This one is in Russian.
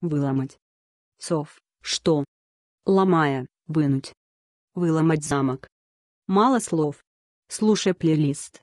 выломать. Сов, что? Ломая, вынуть. Выломать замок. Мало слов. Слушай плейлист.